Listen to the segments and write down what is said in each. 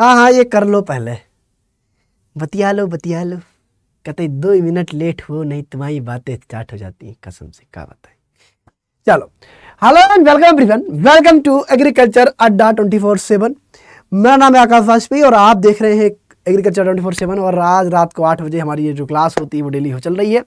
हाँ हाँ ये कर लो पहले बतिया लो बतिया लो कहते दो मिनट लेट हो नहीं तुम्हारी बातें स्टार्ट हो जाती हैं कसम से क्या बताए चलो hello and welcome everyone welcome to agriculture Adda twenty four seven मेरा नाम है आकाश वाजपेयी और आप देख रहे हैं एग्रीकल्चर ट्वेंटी फोर सेवन और आज रात को आठ बजे हमारी ये जो क्लास होती है वो डेली हो चल रही है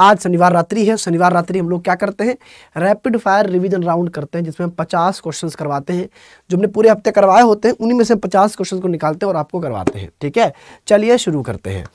आज शनिवार रात्रि है शनिवार रात्रि हम लोग क्या करते हैं रैपिड फायर रिवीजन राउंड करते हैं जिसमें हम पचास क्वेश्चन करवाते हैं जो हमने पूरे हफ्ते करवाए होते हैं उन्हीं में से हम पचास क्वेश्चन को निकालते हैं और आपको करवाते हैं ठीक है चलिए शुरू करते हैं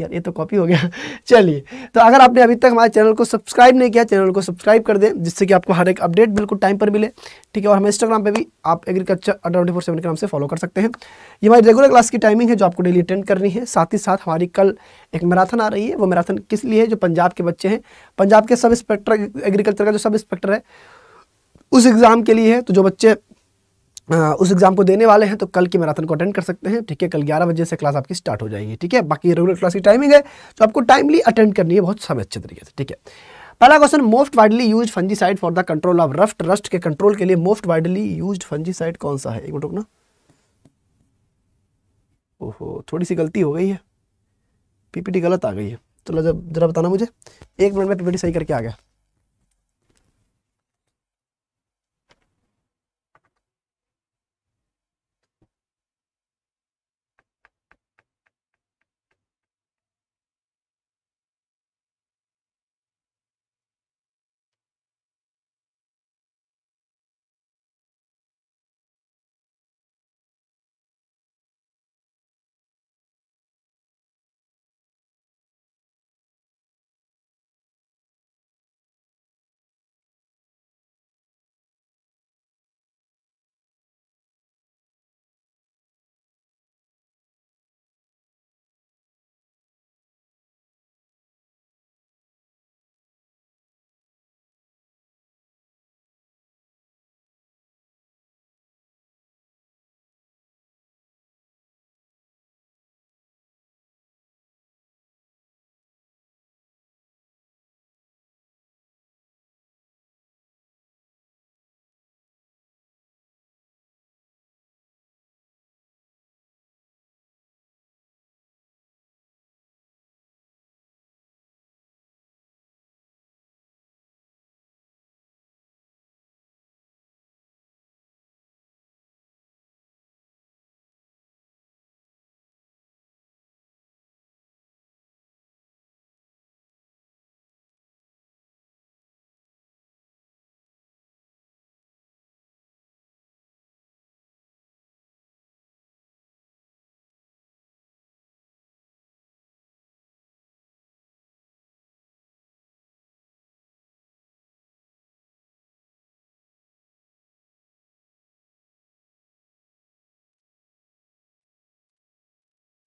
यार ये तो कॉपी हो गया चलिए तो अगर आपने अभी तक हमारे चैनल को सब्सक्राइब नहीं किया चैनल को सब्सक्राइब कर दें जिससे कि आपको हर एक अपडेट बिल्कुल टाइम पर मिले ठीक है और हमें इंस्टाग्राम पे भी आप agriculture under twenty four seven के नाम से फॉलो कर सकते हैं ये हमारी रेगुलर क्लास की टाइमिंग है जो आपको डेली अटेंड करनी है साथ ही साथ हमारी कल एक मैराथन आ रही है वो मैराथन किस लिए है जो पंजाब के बच्चे हैं पंजाब के सब इंस्पेक्टर एग्रीकल्चर का जो सब इंस्पेक्टर है उस एग्ज़ाम के लिए है तो जो बच्चे उस एग्ज़ाम को देने वाले हैं तो कल के मैराथन को अटेंड कर सकते हैं ठीक है कल 11 बजे से क्लास आपकी स्टार्ट हो जाएगी ठीक है बाकी रेगुलर क्लास की टाइमिंग है तो आपको टाइमली अटेंड करनी है बहुत समय अच्छे तरीके से ठीक है पहला question most widely use fungicide for the control of raft rust के कंट्रोल के लिए मोस्ट वाइडली यूज फंजीसाइड कौन सा है एक मिनट रुकना ओहो थोड़ी सी गलती हो गई है पीपीटी गलत आ गई है चलो जब जरा बताना मुझे एक मिनट में पीपीटी सही करके आ गया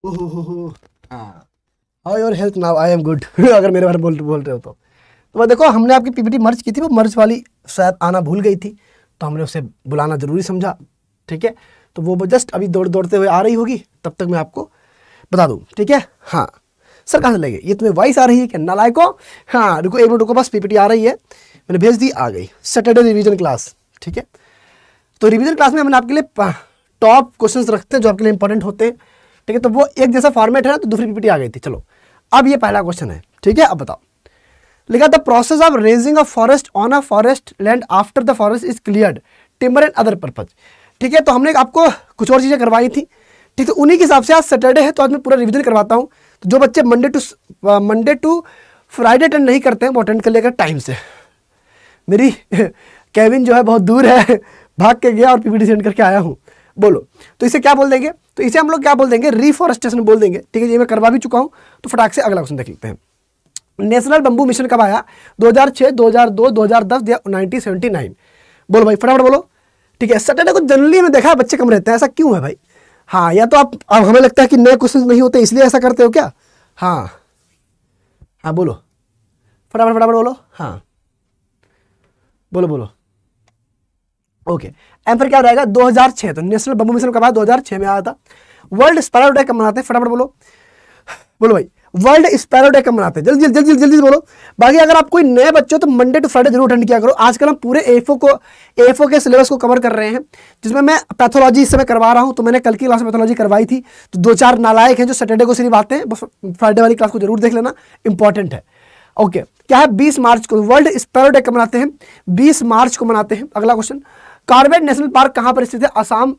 how your health now I am good अगर मेरे बारे में बोल बोल रहे हो तो तो देखो हमने आपकी पीपीटी मर्ज की थी वो मर्ज वाली शायद आना भूल गई थी तो हमने उसे बुलाना ज़रूरी समझा ठीक है तो वो जस्ट अभी दौड़ दौड़ते हुए आ रही होगी तब तक मैं आपको बता दूँ ठीक है हाँ सर कहाँ से लगे ये तुम्हें वॉइस आ रही है क्या नालायको हाँ रुको एक मिनट रुको बस पीपीटी आ रही है मैंने भेज दी आ गई सैटरडे रिवीजन क्लास ठीक है तो रिवीजन क्लास में हमने आपके लिए टॉप क्वेश्चंस रखते हैं जो आपके लिए इंपॉर्टेंट होते हैं ठीक है तो वो एक जैसा फॉर्मेट है ना तो दूसरी पीपीटी आ गई थी चलो अब ये पहला क्वेश्चन है ठीक है अब बताओ लिखा the process of raising a forest on a forest land after the forest is clear timber and other purpose ठीक है तो हमने आपको कुछ और चीज़ें करवाई थी ठीक है तो उन्हीं के हिसाब से आज सैटरडे है तो आज मैं पूरा रिविजन करवाता हूँ तो जो बच्चे Monday to Monday to Friday attend नहीं करते हैं वो अटेंड कर लेकर टाइम से मेरी केविन जो है बहुत दूर है भाग के गया और पीपीटी सेंड करके आया हूँ बोलो तो इसे क्या बोल देंगे तो इसे हम लोग क्या बोल देंगे रिफॉरेस्टेशन बोल देंगे ठीक है ये मैं करवा भी चुका हूं तो फटाक से अगला क्वेश्चन देख लेते हैं नेशनल बंबू मिशन कब आया 2006, 2002, 2010 या 1979 बोलो भाई फटाफट बोलो ठीक है सैटरडे को जनरली में देखा है बच्चे कम रहते हैं ऐसा क्यों है भाई हाँ या तो आप अब हमें लगता है कि नए क्वेश्चन नहीं होते इसलिए ऐसा करते हो क्या हाँ हाँ बोलो फटाफट फटाफट बोलो हाँ बोलो बोलो ओके एंसर क्या रहेगा 2006 तो नेशनल बंबू मिशन कब आया 2006 में आया था वर्ल्ड स्पैरो डे कब मनाते हैं फटाफट बोलो बोलो भाई वर्ल्ड स्पैरो डे कब मनाते हैं जल्दी जल्दी जल्दी जल्दी बोलो बाकी अगर आप कोई नए बच्चे हो तो मंडे टू फ्राइडे जरूर अटेंड किया करो आजकल हम पूरे एफओ को एफओ के सिलेबस को कवर कर रहे हैं जिसमें मैं पैथोलॉजी इस समय करवा रहा हूँ तो मैंने कल की क्लास में पैथोलॉजी करवाई थी तो दो चार नालायक हैं जो सैटरडे को सिर्फ आते हैं बस फ्राइडे वाली क्लास को जरूर देख लेना इंपॉर्टेंट है ओके क्या है बीस मार्च को वर्ल्ड स्पैरो डे कब मनाते हैं बीस मार्च को मनाते हैं अगला क्वेश्चन कार्बेट नेशनल पार्क कहां पर स्थित है असम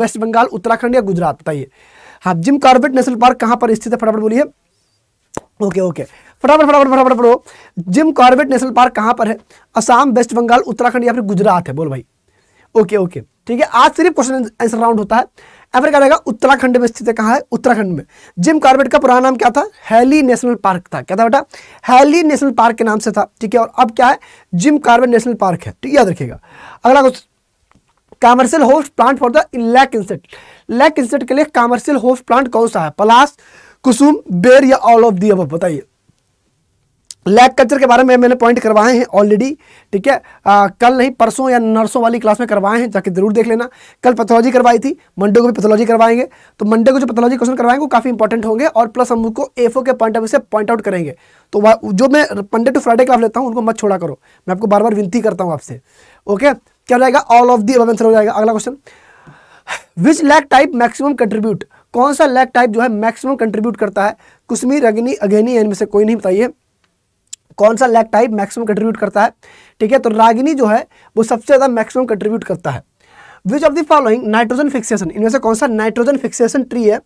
वेस्ट बंगाल उत्तराखंड या गुजरात बताइए हाँ जिम कार्बेट नेशनल पार्क कहां पर स्थित है फटाफट बोलिए ओके ओके फटाफट फटाफट फटाफट बोलो जिम कार्बेट नेशनल पार्क कहां पर है असम वेस्ट बंगाल उत्तराखंड या फिर गुजरात है बोल भाई ओके ओके ठीक है आज सिर्फ क्वेश्चन आंसर राउंड होता है या फिर क्या रहेगा उत्तराखंड में स्थित है कहा है उत्तराखंड में जिम कार्बेट का पुराना नाम क्या था हैली नेशनल पार्क था क्या था बेटा हैली नेशनल पार्क के नाम से था ठीक है और अब क्या है जिम कार्बेट नेशनल पार्क है ठीक है याद रखिएगा अगला question commercial host plant for the lac insect lac insect के लिए कॉमर्शियल होस्ट प्लांट कौन सा है पलास कुसुम बेर या ऑल ऑफ दी अब बताइए लैक कल्चर के बारे में मैंने पॉइंट करवाए हैं ऑलरेडी ठीक है आ, कल नहीं परसों या नर्सों वाली क्लास में करवाए हैं जाके जरूर देख लेना कल पैथोलॉजी करवाई थी मंडे को भी पैथोलॉजी करवाएंगे तो मंडे को जो पैथोलॉजी क्वेश्चन करवाएंगे वो काफ़ी इंपॉर्टेंट होंगे और प्लस हम उनको एफओ के पॉइंट ऑफ व्यू से पॉइंट आउट करेंगे तो जो मैं मंडे टू फ्राइडे क्लास लेता हूँ उनको मत छोड़ा करो मैं आपको बार बार विनती करता हूँ आपसे ओके क्या हो जाएगा ऑल ऑफ दी अब आंसर हो जाएगा अगला question which lac type maximum contribute कौन सा लैक टाइप जो है मैक्सिमम कंट्रीब्यूट करता है कुश्मीर अग्नि अगेनी इनमें से कोई नहीं बताइए कौन सा लैक टाइप मैक्सिमम कंट्रीब्यूट करता है ठीक है तो रागिनी जो है वो सबसे ज़्यादा मैक्सिमम कंट्रीब्यूट करता है which of the following nitrogen fixation इनमें से कौन सा नाइट्रोजन फिक्सेशन ट्री है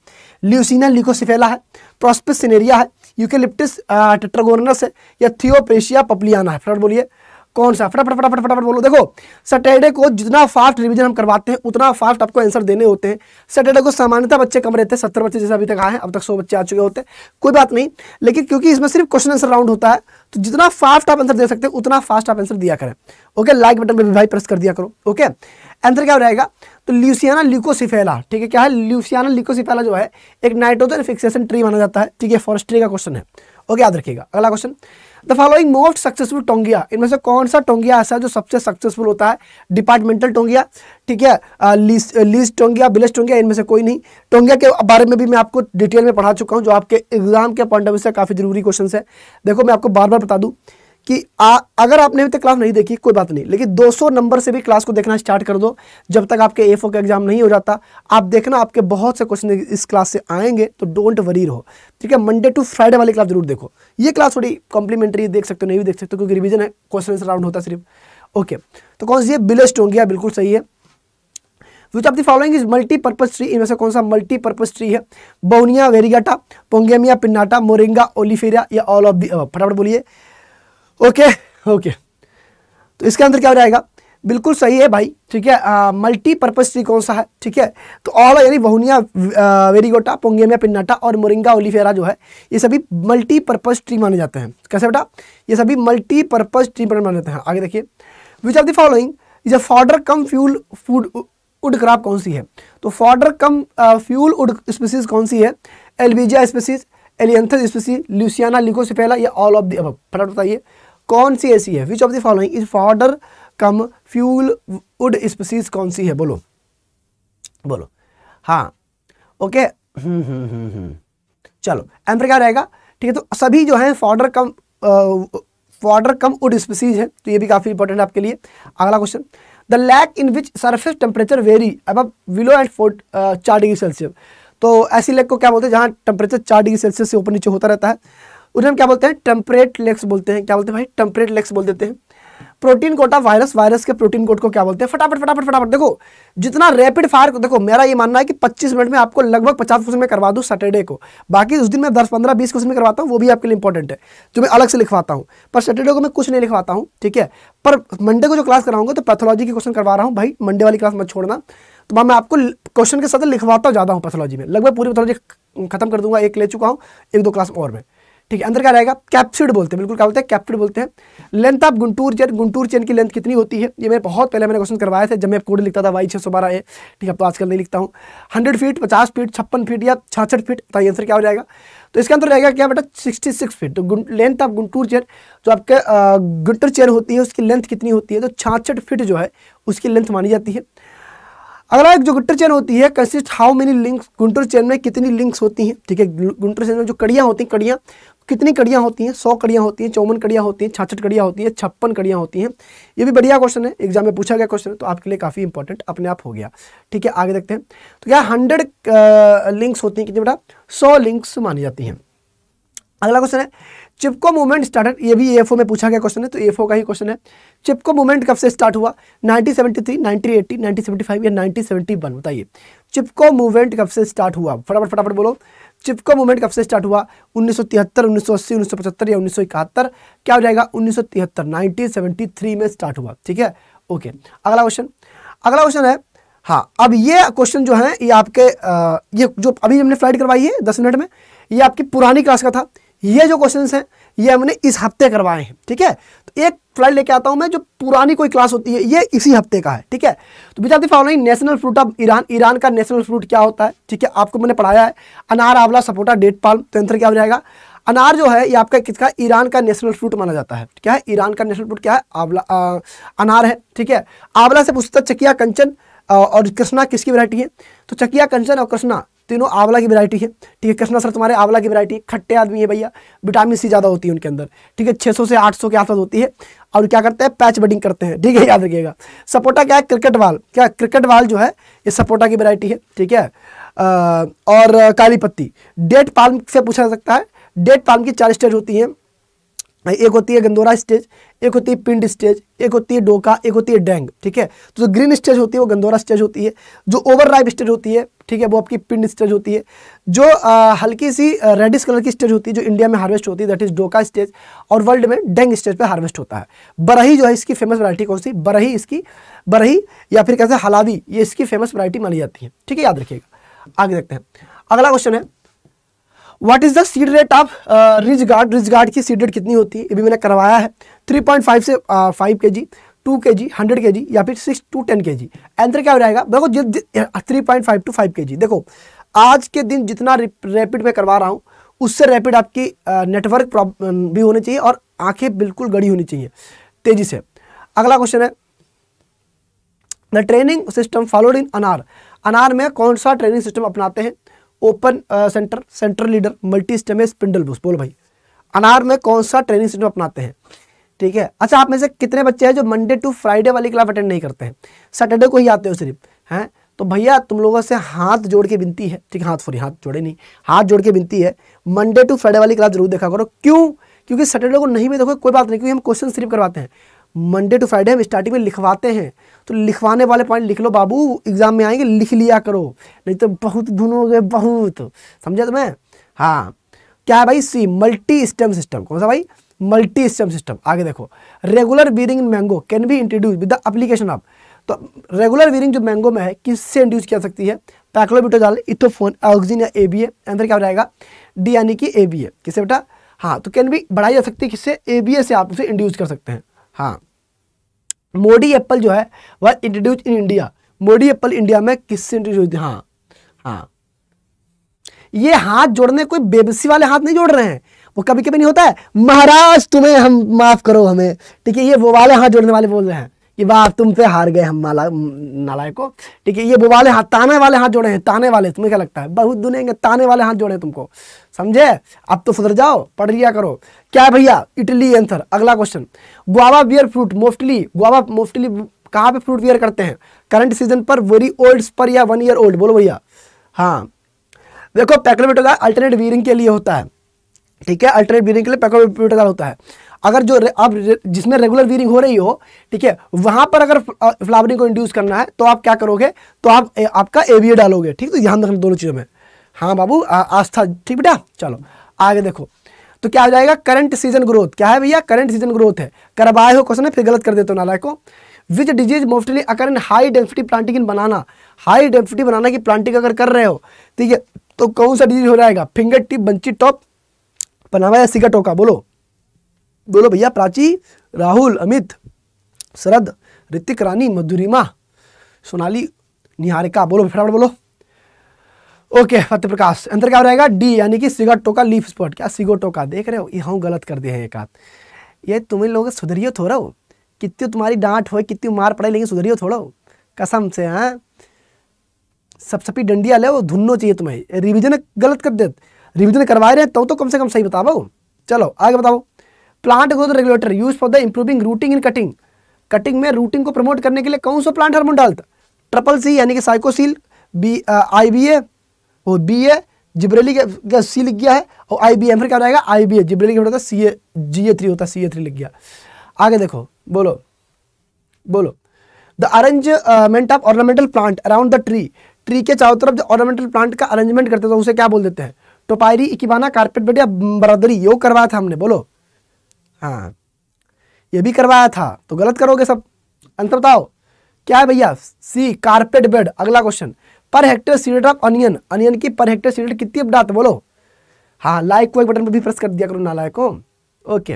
ल्यूसिना लिकोसिफेला है प्रोस्पिस सिनेरिया है यूकेलिप्टिस टेट्रागोरनस है या थियोपेशिया पपलियाना है फटाफट बोलिए कौन सा फटाफट फटाफट फटाफट बोलो देखो सैटरडे को जितना फास्ट रिवीजन हम करवाते हैं उतना फास्ट आपको आंसर देने होते हैं सैटरडे को सामान्यतः बच्चे कम रहते हैं सत्तर बच्चे जैसे अभी तक आए हैं अब तक सौ बच्चे आ चुके होते हैं कोई बात नहीं लेकिन क्योंकि इसमें सिर्फ क्वेश्चन आंसर राउंड होता है तो जितना फास्ट आप आंसर दे सकते हैं उतना फास्ट आप आंसर दिया करें ओके लाइक बटन पर भाई प्रेस कर दिया करो ओके आंसर क्या रहेगा तो ल्यूसियाना लिकोसिफेला ठीक है क्या है ल्यूसियाना लिकोसिफेला जो है एक नाइट्रोजन फिक्सेशन ट्री माना जाता है ठीक है फॉरेस्ट्री का क्वेश्चन है ओके याद रखिएगा अगला question the following most successful taungya इनमें से कौन सा टोंगिया ऐसा है जो सबसे सक्सेसफुल होता है डिपार्टमेंटल टोंगिया ठीक है लीज टोंगिया बिलेस टोंगिया इनमें से कोई नहीं टोंगिया के बारे में भी मैं आपको डिटेल में पढ़ा चुका हूँ जो आपके एग्जाम के पॉइंट ऑफ व्यू से काफ़ी जरूरी क्वेश्चन है देखो मैं आपको बार बार बता दूँ कि आ, अगर आपने अभी तक क्लास नहीं देखी कोई बात नहीं लेकिन 200 नंबर से भी क्लास को देखना स्टार्ट कर दो जब तक आपके एफ का एग्जाम नहीं हो जाता आप देखना आपके बहुत से क्वेश्चन इस क्लास से आएंगे तो डोंट वरी रहो ठीक है मंडे टू फ्राइडे वाली क्लास जरूर देखो ये क्लास थोड़ी कॉम्प्लीमेंट्री देख सकते हो नहीं भी देख सकते हो क्योंकि रिविजन है क्वेश्चन राउंड होता सिर्फ ओके तो कौन सी ये बिलो स्टोंगिया बिल्कुल सही है which of the following is multipurpose tree इनमें से कौन सा मल्टीपर्पज ट्री है बोनिया वेरीगाटा पोंगेमिया पिन्नाटा मोरिंगा ओलिफेरिया या ऑल ऑफ दटाफट फटाफट बोलिए ओके ओके तो इसके अंदर क्या हो जाएगा बिल्कुल सही है भाई ठीक है मल्टीपर्पज ट्री कौन सा है ठीक है तो ऑल यानी वहुनिया वेरीगोटा पोंगेमिया पिन्नाटा और मोरिंगा ओलीफेरा जो है ये सभी मल्टीपर्पज ट्री माने जाते हैं कैसे बेटा ये सभी मल्टीपर्पज ट्री माने जाते हैं आगे देखिए which are the following is a fodder cum fuel food wood crop कौन सी है तो fodder cum fuel wood species कौन सी है albizia species ailanthus species leucaena leucocephala या ऑल ऑफ दी अब फटाफट बताइए कौन सी ऐसी है which of the following is fodder cum fuel wood species कौन सी है बोलो बोलो हाँ ओके हम्म, हम्म, हम्म, चलो एम पर क्या रहेगा ठीक है तो सभी जो है fodder cum fodder cum wood species है तो ये भी काफ़ी इंपॉर्टेंट है आपके लिए अगला question the lake in which surface temperature very अब विलो एंड फोर्ट चार डिग्री सेल्सियस तो ऐसी लेक को क्या बोलते हैं जहाँ टेम्परेचर चार डिग्री सेल्सियस से ऊपर नीचे होता रहता है उन्हें हम क्या बोलते हैं टेम्परेट लेक्स बोलते हैं क्या बोलते हैं भाई टेम्परेट लेक्स बोल देते हैं प्रोटीन कोटा वायरस वायरस के प्रोटीन कोट को क्या बोलते हैं फटाफट फटाफट फटाफट देखो जितना रैपिड फायर देखो मेरा ये मानना है कि 25 मिनट में आपको लगभग 50 क्वेश्चन में करवा दूं सैटरडे को बाकी उस दिन मैं 10 15 20 क्वेश्चन में करवाता हूं वो भी आपके लिए इंपॉर्टेंट है जो तो मैं अलग से लिखवाता हूँ पर सैटरडे को मैं कुछ नहीं लिखवाता हूँ ठीक है पर मंडे को जो क्लास कराऊंगा तो पैथोलॉजी के क्वेश्चन करवा रहा हूँ भाई मंडे वाली क्लास मत छोड़ना तो मैं आपको क्वेश्चन के साथ लिखवाता हूँ ज्यादा हूँ पैथोलॉजी में लगभग पूरी पैथोलॉजी खत्म कर दूंगा एक ले चुका हूँ एक दो क्लास और में ठीक है अंदर क्या रहेगा कैप्सिड बोलते हैं बिल्कुल क्या बोलते हैं कैप्सिड बोलते हैं length of Gunter chain Gunter chain की लेंथ कितनी होती है ये मैंने बहुत पहले मैंने क्वेश्चन करवाया था जब मैं कोड लिखता था वाई छः सौ बारह है ठीक है तो आजकल नहीं लिखता हूँ हंड्रेड फीट पचास फीट छप्पन फीट या छाछठ फीट तो आंसर क्या हो जाएगा तो इसका अंदर रहेगा क्या बेटा सिक्सटी सिक्स फीट तो लेंथ ऑफ गुंटूर चेन जो आपके गुंटर चेन होती है उसकी लेंथ कितनी होती है तो छाछठ फीट जो है उसकी लेंथ मानी जाती है अगला एक गुंटर चेन होती है consist how many links Gunter chain में कितनी लिंक्स होती हैं ठीक है गुंटर चेन में जो कड़ियाँ होती हैं कड़ियाँ कितनी कड़ियाँ होती हैं सौ कड़ियाँ होती हैं चौवन कड़ियाँ होती हैं छाछठ कड़ियाँ होती हैं छप्पन कड़ियाँ होती हैं ये भी बढ़िया क्वेश्चन है एग्जाम में पूछा गया क्वेश्चन है तो आपके लिए काफ़ी इंपॉर्टेंट अपने आप हो गया ठीक है आगे देखते हैं तो क्या हंड्रेड लिंक्स होती हैं कितनी बेटा सौ लिंक्स मानी जाती हैं अगला क्वेश्चन है चिपको मूवमेंट स्टार्टेड ये भी एफ में पूछा गया क्वेश्चन है तो एफ का ही क्वेश्चन है चिपको मूवमेंट कब से स्टार्ट हुआ 1973, 1980, 1975 या 1971 बताइए चिपको मूवमेंट कब से स्टार्ट हुआ फटाफट फटाफट बोलो चिपको मूवमेंट कब से स्टार्ट हुआ 1973, 1980, 1975 या इकहत्तर क्या हो जाएगा सेवेंटी थ्री में स्टार्ट हुआ ठीक है ओके अगला क्वेश्चन अगला क्वेश्चन है हाँ अब ये क्वेश्चन जो है ये आपके आ, ये जो अभी हमने फ्लाइट करवाई है दस मिनट में ये आपकी पुरानी क्लास का था ये जो क्वेश्चन हैं ये हमने इस हफ्ते करवाए हैं ठीक है तो एक फ्लाइट लेके आता हूं मैं जो पुरानी कोई क्लास होती है ये इसी हफ्ते का है ठीक है तो विद्यार्थी following national fruit of Iran Iran का नेशनल फ्रूट क्या होता है ठीक है आपको मैंने पढ़ाया है अनार आंवला सपोटा डेट पाल तो आंसर क्या हो जाएगा अनार जो है ये आपका किसका ईरान का नेशनल फ्रूट माना जाता है क्या है ईरान का नेशनल फ्रूट क्या है आंवला अनार है ठीक है आंवला से पूछता चकिया कंचन और कृष्णा किसकी वैरायटी है तो चकिया कंचन और कृष्णा तीनों आंवला की वैरायटी है ठीक है कृष्णा सर तुम्हारे आंवला की वैरायटी खट्टे आदमी है भैया विटामिन सी ज़्यादा होती है उनके अंदर ठीक है 600 से 800 के आसपास होती है और क्या करते हैं पैच बडिंग करते हैं ठीक है याद रखिएगा सपोटा क्या है क्रिकेट बाल क्या क्रिकेट बाल जो है ये सपोटा की वरायटी है ठीक है आ, और काली पत्ती डेट पाल से पूछा जा सकता है डेट पाल्म की चार स्टेज होती है एक होती है गंदोरा स्टेज एक होती है पिंड स्टेज एक होती है डोका एक होती है डेंग ठीक है तो जो ग्रीन स्टेज होती है वो गंदौरा स्टेज होती है जो ओवर राइप स्टेज होती है ठीक है वो आपकी पिंड स्टेज होती है जो आ, हल्की सी रेडिस कलर की स्टेज होती है जो इंडिया में हार्वेस्ट होती है दैट इज डोका स्टेज और वर्ल्ड में डेंग स्टेज पर हार्वेस्ट होता है बरही जो है इसकी फेमस वरायटी कौन सी बरही इसकी बरही या फिर कहते हैं हलावी ये इसकी फेमस वरायटी मानी जाती है ठीक है याद रखिएगा आगे देखते हैं अगला क्वेश्चन है what is the seed rate of ridge gourd ridge gourd की सीड रेट कितनी होती है ये भी मैंने करवाया है 3.5 से फाइव के जी टू के जी हंड्रेड के जी या फिर सिक्स टू टेन के जी आंसर क्या हो जाएगा देखो three point five to five K G देखो आज के दिन जितना रैपिड मैं करवा रहा हूँ उससे रैपिड आपकी नेटवर्क uh, um, भी होनी चाहिए और आंखें बिल्कुल गड़ी होनी चाहिए तेजी से अगला क्वेश्चन है the training system followed in अनार अनार में कौन सा ट्रेनिंग सिस्टम अपनाते हैं open centre central leader multi stem spindle bush बोलो भाई अनार में कौन सा ट्रेनिंग सिस्टम अपनाते हैं ठीक है अच्छा आप में से कितने बच्चे हैं जो मंडे टू फ्राइडे वाली क्लास अटेंड नहीं करते हैं सैटरडे को ही आते हो सिर्फ हैं तो भैया तुम लोगों से हाथ जोड़ के बिनती है ठीक है हाथ फोरी हाथ जोड़े नहीं हाथ जोड़ के बिनती है मंडे टू फ्राइडे वाली क्लास जरूर देखा करो क्यों क्योंकि सैटरडे को नहीं भी देखो कोई बात नहीं क्योंकि हम क्वेश्चन सिर्फ करवाते हैं मंडे टू फ्राइडे हम स्टार्टिंग में लिखवाते हैं तो लिखवाने वाले पॉइंट लिख लो बाबू एग्जाम में आएंगे लिख लिया करो नहीं तो बहुत धुन हो गए बहुत समझा तुम्हें हाँ क्या है भाई सी मल्टी स्टेम सिस्टम कौन सा भाई मल्टी स्टेम सिस्टम आगे देखो regular bearing in mango can be introduce with the application of तो रेगुलर वीरिंग जो मैंगो में है किससे इंड्यूस किया सकती है पैक्लोबिटोजाल इथोफोन ऑक्सिन या ए बी ए आंसर क्या हो जाएगा डी यानी कि ए बी ए किससे बेटा हाँ तो कैन भी बढ़ाई जा सकती है किससे ए बी ए से आप उसे इंड्यूस कर सकते हैं हाँ मोडी एप्पल जो है वह इंट्रोड्यूस इन इंडिया मोडी एप्पल इंडिया में किससे इंट्रोड्यूस हाँ हाँ ये हाथ जोड़ने कोई बेबसी वाले हाथ नहीं जोड़ रहे हैं वो कभी कभी नहीं होता है महाराज तुम्हें हम माफ करो हमें ठीक है ये वो वाले हाथ जोड़ने वाले बोल रहे हैं कि वाह तुम पे हार गए हम माला नालाय को ठीक है ये वो वाले हाथ ताने वाले हाथ जोड़े हैं ताने वाले तुम्हें क्या लगता है बहुत दुनेंगे ताने वाले हाथ जोड़े तुमको समझे अब तो सुधर जाओ पढ़ लिया करो क्या है भैया इटली आंसर अगला question guava bear fruit mostly guava mostly कहाँ पे फ्रूट बियर करते हैं करंट सीजन पर वेरी ओल्ड पर या वन ईयर ओल्ड बोलो भैया हाँ देखो पैक्रोबेटोजा अल्टरनेट वीरिंग के लिए होता है ठीक है अल्टरनेट बीरिंग के लिए पैक्रोबेटोजा होता है अगर जो आप जिसमें रेगुलर वीरिंग हो रही हो ठीक है वहां पर अगर फ्लावरिंग को इंड्यूस करना है तो आप क्या करोगे तो आप ए, आपका एवीए डालोगे ठीक तो ध्यान रखना दोनों चीज़ों में हाँ बाबू आस्था ठीक बेटा चलो आगे देखो तो क्या हो जाएगा करंट सीजन ग्रोथ क्या है भैया करंट सीजन ग्रोथ है करवाए हो क्वेश्चन फिर गलत कर देते हो नालायक को विच disease mostly occur in high density planting in banana high density banana की प्लांटिंग अगर कर रहे हो ठीक है तो कौन सा डिजीज हो जाएगा फिंगर टिप बंची टॉप बनावा या सिका टोका बोलो बोलो भैया प्राची राहुल अमित शरद ऋतिक रानी मधुरिमा सोनाली निहारिका बोलो फटाफट बोलो ओके फतेह प्रकाश अंतर क्या रहेगा डी यानी कि सिगोटोका लीफ स्पॉट क्या सिगोटोका देख रहे हो ये हम गलत कर दिए हैं एक ये तुम्हें लोग सुधरियो थोड़ा हो कितनी तुम्हारी डांट हो कितनी मार पड़े लेकिन सुधरियो थोड़ा हो कसम से हाँ सपसपी डंडिया ले धुनो चाहिए तुम्हें रिविजन गलत कर दे रिविजन करवाए रहे तो, तो कम से कम सही बताओ चलो आगे बताओ plant growth regulator use for the improving rooting in cutting cutting में रूटिंग को प्रमोट करने के लिए कौन सा प्लांट हार्मोन डालता ट्रिपल सी यानी कि साइकोसील बी आई बी ए और बी ए जिब्रेली का सी लिख गया है और आई बी एम फिर क्या हो जाएगा आई बी ए जिब्रेली होता है सी ए जी ए थ्री होता है सी ए थ्री लिख गया आगे देखो बोलो बोलो the arrangement of ornamental plant around the tree tree के चारों तरफ जो ऑर्नामेंटल प्लांट का अरेंजमेंट करते थे तो उसे क्या बोल देते हैं टोपायरी इकिबाना कारपेट बेट या बरादरी योग करवाया था हमने बोलो हाँ ये भी करवाया था तो गलत करोगे सब आंसर बताओ क्या है भैया सी कारपेट बेड अगला question per hectare seed rate of onion onion की पर हेक्टेयर सीडेट कितनी अब बोलो हाँ लाइक को एक बटन पर भी प्रेस कर दिया करो लाइक को ओके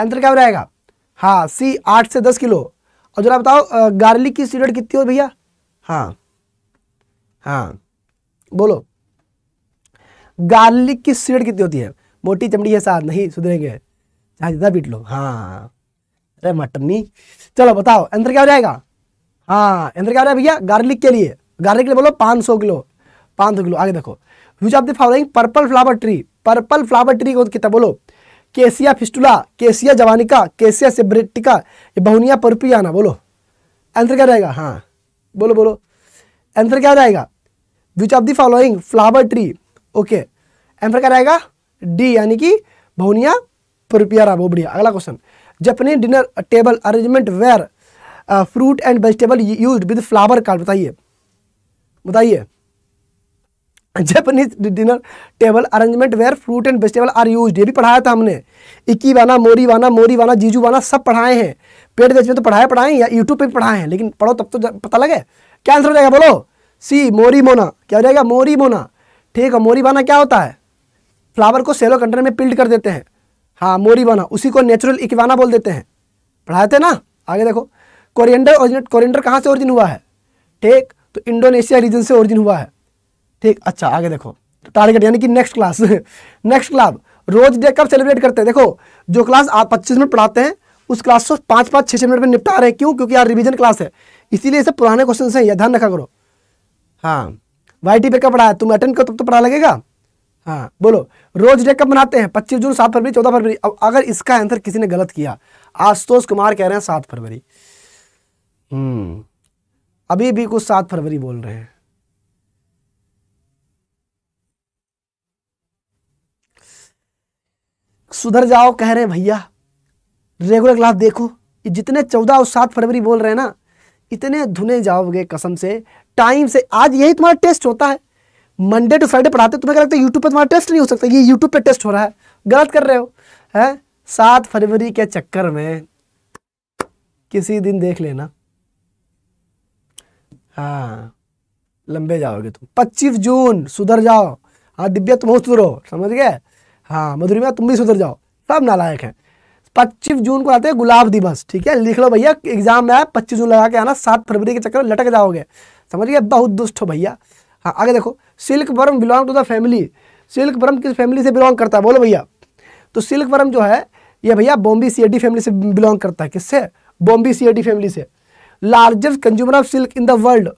आंसर क्या रहेगा हाँ सी आठ से दस किलो और जरा बताओ गार्लिक की सीडेट कितनी हो भैया हाँ हाँ बोलो गार्लिक की सीडेट कितनी होती है मोटी चमड़ी है साथ नहीं सुधरेंगे ज्यादा बीट लो हाँ अरे मटन नहीं चलो बताओ अंदर क्या हो जाएगा हाँ अंदर क्या हो जाएगा भैया गार्लिक के लिए गार्लिक के लिए बोलो पाँच सौ किलो पाँच सौ किलो आगे देखो which of the following purple flower tree purple flower tree को कितना बोलो केसिया फिस्टुला केसिया जवानिका केसिया सेब्रेटिका ये बहुनिया परपियाना बोलो आंसर क्या रहेगा हाँ बोलो बोलो आंसर क्या रहेगा which of the following flower tree okay answer क्या रहेगा डी यानी कि बहुनिया प्रिपेयर आ वो बढ़िया अगला question Japanese dinner table arrangement where fruit and vegetable use with flower card बताइए बताइए Japanese dinner table arrangement where fruit and vegetable are use ये भी पढ़ाया था हमने इक्की वाना मोरी वाना मोरी वाना जीजू वाना सब पढ़ाए हैं पेड़ बेच में तो पढ़ाए पढ़ाए या यूट्यूब पे भी पढ़ाए हैं लेकिन पढ़ो तब तो पता लगे क्या आंसर हो जाएगा बोलो सी मोरी मोना क्या हो जाएगा मोरी मोना ठीक है मोरी वाना क्या होता है फ्लावर को सेलो कंटेनर में पिल्ड कर देते हैं हाँ मोरी बना उसी को नेचुरल इकवाना बोल देते हैं पढ़ाए थे ना आगे देखो कोरिएंडर ओरिजिनेट कोरिएंडर कहाँ से ओरिजिन हुआ है ठीक तो इंडोनेशिया रीजन से ओरिजिन हुआ है ठीक अच्छा आगे देखो टारगेट यानी कि next class next class rose day कब सेलिब्रेट करते हैं देखो जो क्लास आप पच्चीस मिनट पढ़ाते हैं उस क्लास को पाँच पाँच छः छः मिनट में निपटा रहे हैं क्यों क्योंकि यार रिविजन क्लास है इसीलिए सब पुराने क्वेश्चन हैं यह ध्यान रखा करो हाँ वाई टी पे कब पढ़ा है तुम अटेंड करो तब तो पढ़ा लगेगा हाँ बोलो रोज डे कब मनाते हैं पच्चीस जून सात फरवरी चौदह फरवरी अब अगर इसका आंसर किसी ने गलत किया आशुतोष कुमार कह रहे हैं सात फरवरी हम्म अभी भी कुछ सात फरवरी बोल रहे हैं सुधर जाओ कह रहे हैं भैया रेगुलर क्लास देखो ये जितने चौदह और सात फरवरी बोल रहे हैं ना इतने धुने जाओगे कसम से टाइम से आज यही तुम्हारा टेस्ट होता है मंडे टू फ्राइडे पढ़ाते तुम्हें क्या लगता है यूट्यूब पर तुम्हारा टेस्ट नहीं हो सकता ये यूट्यूब पर टेस्ट हो रहा है गलत कर रहे हो है सात फरवरी के चक्कर में किसी दिन देख लेना हाँ लंबे जाओगे तुम पच्चीस जून सुधर जाओ हाँ दिव्या तुम बहुत सुधरो समझ गए हाँ मधुरिमा तुम भी सुधर जाओ सब नालायक हैं पच्चीस जून को आते हैं गुलाब दिवस ठीक है लिख लो भैया एग्जाम में आया पच्चीस जून लगा के आना सात फरवरी के चक्कर में लटक जाओगे समझ गए बहुत दुष्ट हो भैया हाँ आगे देखो silk worm belong to the family silk worm किस फैमिली से बिलोंग करता है बोलो भैया तो सिल्क वर्म जो है ये भैया बॉम्बे सी फैमिली से बिलोंग करता है किससे बॉम्बे सी फैमिली से largest consumer of silk in the world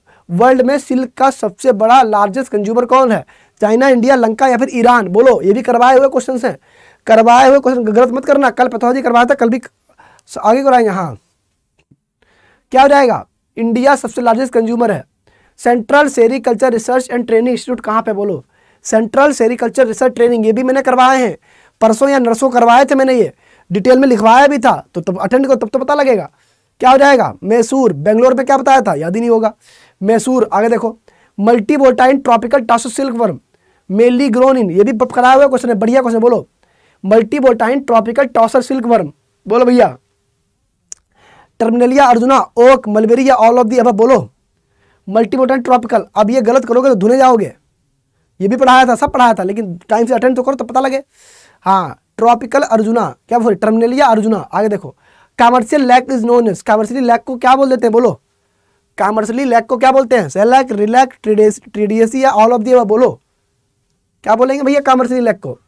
world में सिल्क का सबसे बड़ा लार्जेस्ट कंज्यूमर कौन है चाइना इंडिया लंका या फिर ईरान बोलो ये भी करवाए हुए क्वेश्चन हैं करवाए हुए क्वेश्चन गलत मत करना कल पैथोलॉजी करवाया था कल भी आगे कराएंगे हाँ क्या हो जाएगा इंडिया सबसे लार्जेस्ट कंज्यूमर है central sericulture research and training institute कहाँ पे बोलो सेंट्रल सेरिकल्चर रिसर्च ट्रेनिंग ये भी मैंने करवाए हैं परसों या नर्सों करवाए थे मैंने ये डिटेल में लिखवाया भी था तो तब अटेंड करो तब तो पता लगेगा क्या हो जाएगा मैसूर बेंगलोर पे क्या बताया था याद ही नहीं होगा मैसूर आगे देखो multivoltine tropical tasar silk worm mainly grown in ये भी कराया हुआ क्वेश्चन है बढ़िया क्वेश्चन बोलो multivoltine tropical tasar silk worm बोलो भैया terminalia arjuna oak mulberry all of the अब बोलो मल्टीमोडल ट्रॉपिकल अब ये गलत करोगे तो धुने जाओगे ये भी पढ़ाया था सब पढ़ाया था लेकिन टाइम से अटेंड तो करो तो पता लगे हाँ ट्रॉपिकल अर्जुना क्या बोल टर्मिनलिया अर्जुना आगे देखो commercial lac is known as lac को क्या बोल देते हैं बोलो कमर्शियली लैक को क्या बोलते हैं सेलैक रिलैक ट्रीडेस या ऑल ऑफ दी बोलो क्या बोलेंगे भैया कमर्शियली लैक को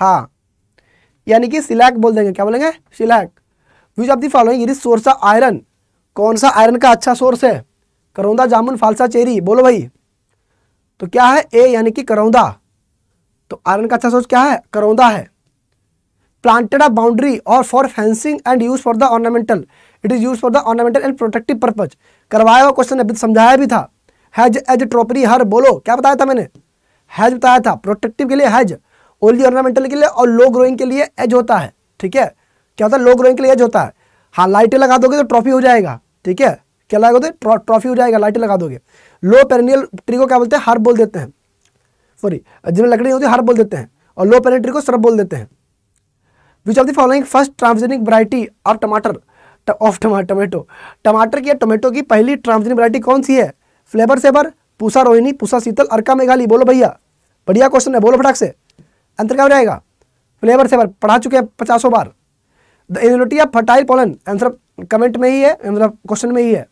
हाँ यानी कि सिलैक बोल देंगे क्या बोलेंगे shellac which of the following source of iron कौन सा आयरन का अच्छा सोर्स है करौंदा जामुन फालसा चेरी बोलो भाई तो क्या है ए यानी कि करौंदा तो आयरन का अच्छा सोच क्या है करौंदा है प्लांटेड अ बाउंड्री और for fencing and use for the ornamental it is use for the ornamental and protective purpose करवाया हुआ क्वेश्चन अभी तो समझाया भी था हैज एज ट्रोपरी हर बोलो क्या बताया था मैंने हैज बताया था प्रोटेक्टिव के लिए हैज ओनली ऑर्नामेंटल के लिए और लो ग्रोइंग के लिए एज होता है ठीक है क्या होता है लो ग्रोइंग के लिए एज होता है हाँ लाइटें लगा दोगे तो ट्रॉफी हो जाएगा ठीक है क्या दो ट्रॉफी हो जाएगा लाइट लगा दोगे लो पेरेनियल ट्री को क्या बोलते हैं हर बोल देते हैं सॉरी जिनमें लकड़ी होती है हर बोल देते हैं और लो पेरेनियल ट्री को सरप बोल देते हैं which of the following first transgenic variety of टमाटर ऑफ टमाटो टमाटर की टोमेटो की पहली ट्रांसजेनिक वरायटी कौन सी है फ्लेवर सेवर पूसा रोहिणी पूसा शीतल अर्का मेघाली बोलो भैया बढ़िया क्वेश्चन है बोलो फटाक से आंसर क्या हो जाएगा फ्लेवर सेवर पढ़ा चुके हैं पचासों बार the anility of fertile pollen answer comment में ही है क्वेश्चन मतलब में ही है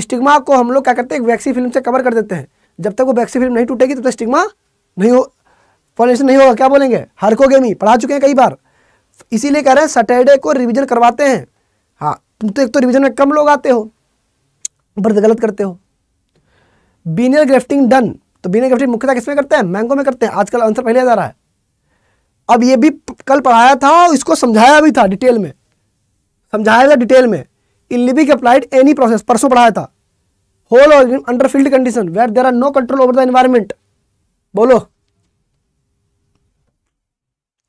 स्टिग्मा को हम लोग क्या करते हैं वैक्सी फिल्म से कवर कर देते हैं जब तक वो वैक्सी फिल्म नहीं टूटेगी तब तो तक स्टिग्मा नहीं हो पॉलिनेशन नहीं होगा क्या बोलेंगे हरकोगेमी पढ़ा चुके हैं कई बार इसीलिए कह रहे हैं सैटरडे को रिविजन करवाते हैं हाँ तुम तो एक तो रिविजन में कम लोग आते हो बर्द गलत करते हो बीनियर ग्रेफ्टिंग डन तो बीनियर ग्रेफ्टिंग मुख्यतः किसमें करते हैं मैंगो में करते हैं आजकल आंसर पहले जा रहा है अब ये भी कल पढ़ाया था और इसको समझाया भी था डिटेल में समझाया था डिटेल में इन अप्लाइड एनी प्रोसेस परसों पढ़ाया था whole organism under field condition where there are no control over the environment बोलो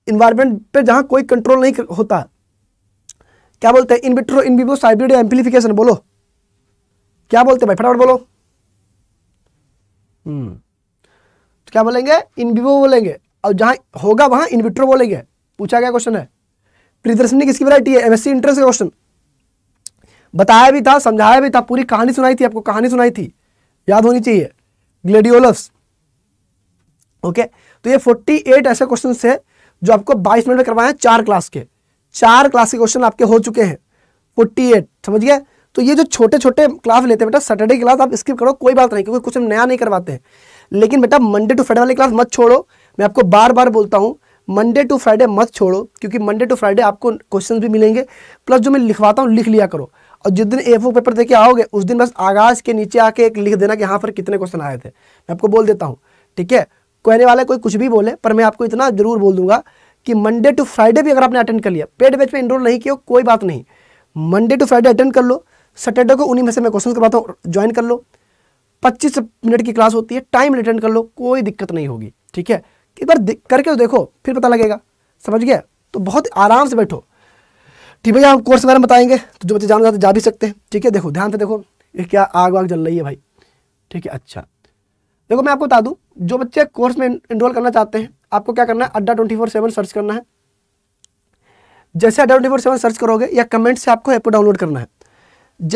एनवायरमेंट पे जहां कोई कंट्रोल नहीं होता क्या बोलते हैं in vitro in vivo hybrid amplification बोलो क्या बोलते हैं भाई फटाफट बोलो हम्म तो क्या बोलेंगे इन विवो बोलेंगे और जहां होगा वहां इन विट्रो बोलेंगे पूछा गया क्वेश्चन है प्रदर्शनी किसकी वरायटी है एमएससी इंटरेस्ट क्वेश्चन बताया भी था समझाया भी था पूरी कहानी सुनाई थी आपको कहानी सुनाई थी याद होनी चाहिए ग्लेडियोलस ओके तो ये 48 ऐसे क्वेश्चन है जो आपको 22 मिनट में करवाए चार क्लास के चार क्लास के क्वेश्चन आपके हो चुके हैं 48 समझ गया तो ये जो छोटे छोटे क्लास लेते हैं बेटा सैटरडे की क्लास आप स्किप करो कोई बात नहीं क्योंकि कुछ हम नया नहीं करवाते हैं लेकिन बेटा मंडे टू फ्राइडे वाली क्लास मत छोड़ो मैं आपको बार बार बोलता हूँ मंडे टू फ्राइडे मत छोड़ो क्योंकि मंडे टू फ्राइडे आपको क्वेश्चन भी मिलेंगे प्लस जो मैं लिखवाता हूँ लिख लिया करो और जिस दिन एफ पेपर देके आओगे उस दिन बस आगाज के नीचे आके एक लिख देना कि यहाँ पर कितने क्वेश्चन आए थे मैं आपको बोल देता हूँ ठीक है कहने वाला कोई कुछ भी बोले पर मैं आपको इतना जरूर बोल दूंगा कि मंडे टू फ्राइडे भी अगर आपने अटेंड कर लिया पेड बैच में इनरोल नहीं किया कोई बात नहीं मंडे टू फ्राइडे अटेंड कर लो सैटरडे को उन्हीं में से मैं क्वेश्चन करवाता हूँ ज्वाइन कर लो पच्चीस मिनट की क्लास होती है टाइम अटेंड कर लो कोई दिक्कत नहीं होगी ठीक है एक बार करके तो देखो फिर पता लगेगा समझ गया तो बहुत आराम से बैठो ठीक भैया हम कोर्स के बारे में बताएंगे तो जो बच्चे जाना चाहते जा भी सकते हैं ठीक है देखो ध्यान से देखो ये क्या आग वाग जल रही है भाई ठीक है अच्छा देखो मैं आपको बता दूँ जो बच्चे कोर्स में इनरोल करना चाहते हैं आपको क्या करना है अड्डा ट्वेंटी फोर सेवन सर्च करना है जैसे अड्डा ट्वेंटी फोर सेवन सर्च करोगे या कमेंट से आपको ऐप को डाउनलोड करना है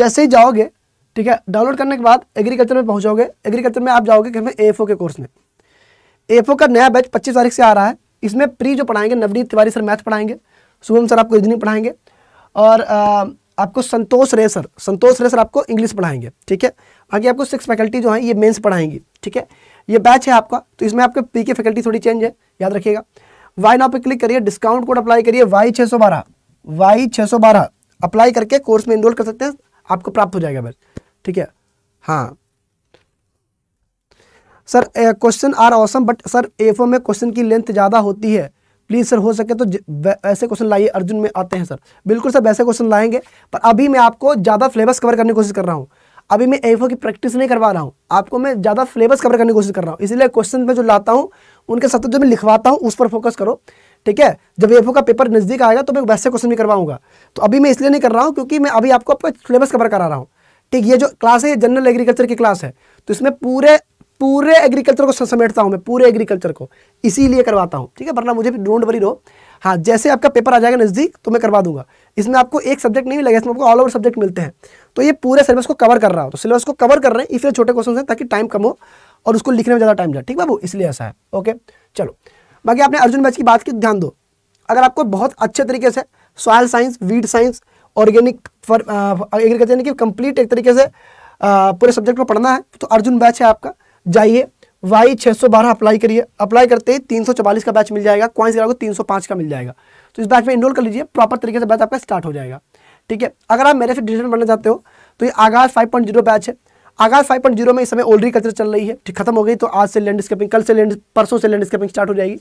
जैसे ही जाओगे ठीक है डाउनलोड करने के बाद एग्रीकल्चर में पहुँचोगे एग्रीकल्चर में आप जाओगे कि हमें ओ के कोर्स में ओ का नया बैच पच्चीस तारीख से आ रहा है इसमें प्री जो पढ़ाएंगे नवनीत तिवारी सर मैथ पढ़ाएंगे शुभम सर आपको रीजनिंग पढ़ाएंगे और आ, आपको संतोष रेसर संतोष रेसर आपको इंग्लिश पढ़ाएंगे ठीक है बाकी आपको सिक्स फैकल्टी जो है ये मेंस पढ़ाएंगी ठीक है ये बैच है आपका तो इसमें आपके पी के फैकल्टी थोड़ी चेंज है याद रखिएगा वाई नाउ पे क्लिक करिए डिस्काउंट कोड अप्लाई करिए वाई छः सौ बारह वाई छः सौ बारह अप्लाई करके कोर्स में इनरोल कर सकते हैं आपको प्राप्त हो जाएगा बैच ठीक है हाँ sir question are awesome but sir ओ में क्वेश्चन की लेंथ ज़्यादा होती है प्लीज़ सर हो सके तो ऐसे क्वेश्चन लाइए अर्जुन में आते हैं सर बिल्कुल सर वैसे क्वेश्चन लाएंगे पर अभी मैं आपको ज़्यादा सिलेबस कवर करने की कोशिश कर रहा हूँ अभी मैं एफ की प्रैक्टिस नहीं करवा रहा हूँ आपको मैं ज़्यादा सिलेबस कवर करने की कोशिश कर रहा हूँ इसलिए क्वेश्चन में जो लाता हूँ उनके साथ जो मैं लिखवाता हूँ उस पर फोकस करो ठीक है जब एफ का पेपर नज़दीक आएगा तो मैं वैसे क्वेश्चन भी करवाऊंगा तो अभी मैं इसलिए नहीं कर रहा हूँ क्योंकि मैं अभी आपको आपका सिलेबस कवर करा रहा हूँ ठीक ये जो क्लास है ये जनरल एग्रीकल्चर की क्लास है तो इसमें पूरे पूरे एग्रीकल्चर को समेटता हूँ मैं पूरे एग्रीकल्चर को इसीलिए करवाता हूँ ठीक है वरना मुझे भी डोंट वरी रो हाँ जैसे आपका पेपर आ जाएगा नज़दीक तो मैं करवा दूंगा इसमें आपको एक सब्जेक्ट नहीं मिलेगा इसमें आपको ऑल ओवर सब्जेक्ट मिलते हैं तो ये पूरे सिलेबस को कवर कर रहा हो तो सिलेबस को कवर कर रहे हैं इसलिए छोटे क्वेश्चन हैं ताकि टाइम कम हो और उसको लिखने में ज़्यादा टाइम जाए ठीक बाबू इसलिए ऐसा है ओके चलो बाकी आपने अर्जुन बैच की बात की ध्यान दो अगर आपको बहुत अच्छे तरीके से soil science weed science organic agriculture यानी कि कंप्लीट एक तरीके से पूरे सब्जेक्ट को पढ़ना है तो अर्जुन बैच है आपका जाइए वाई 612 अप्लाई करिए अप्लाई करते ही 344 का बैच मिल जाएगा तीन कराओगे 305 का मिल जाएगा तो इस बैच में इनरोल कर लीजिए प्रॉपर तरीके से बैच आपका स्टार्ट हो जाएगा ठीक है अगर आप मेरे से डिसीजन बनना चाहते हो तो ये आगाज 5.0 बैच है आगाज 5.0 में इस समय ऑलरेडी कल्चर चल रही है ठीक खत्म हो गई तो आज से लैंडस्केपिंग कल से लैंड परसों से लैंडस्केपिंग स्टार्ट हो जाएगी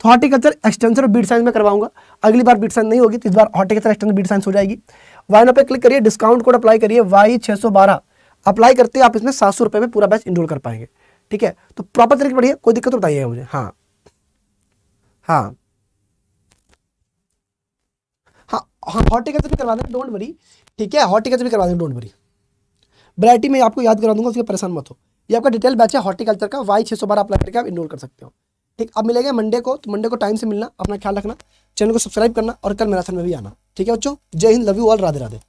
तो हॉर्टिकल्चर एक्सटेंशन और बीट साइंस में करवाऊंगा अगली बार बीट साइंस नहीं होगी तो इस बार हॉर्टिकल्चर एक्सटेंशन बीट साइंस हो जाएगी वाई नो पे क्लिक करिए डिस्काउंट कोड अप्लाई करिए वाई छः अप्लाई करते आप इसमें सात सौ में पूरा बैच इनरोल कर पाएंगे ठीक है तो प्रॉपर तरीके पढ़िए कोई दिक्कत तो बताइए मुझे हाँ हाँ हाँ हॉट हाँ, टिकट भी करवा देंगे डोंट वरी ठीक है हॉट भी करवा देंगे डोंट वरी वरायटी में आपको याद करा दूंगा उसके परेशान मत हो ये आपका डिटेल बैच है हॉर्टिकल्चर का वाई छः सौ बार अप्लाई करके आप इनरोल कर सकते हो ठीक अब मिलेगा मंडे को तो मंडे को टाइम से मिलना अपना ख्याल रखना चैनल को सब्सक्राइब करना और कल मैराथन में भी आना ठीक है बच्चों Jai Hind love you all Radhe Radhe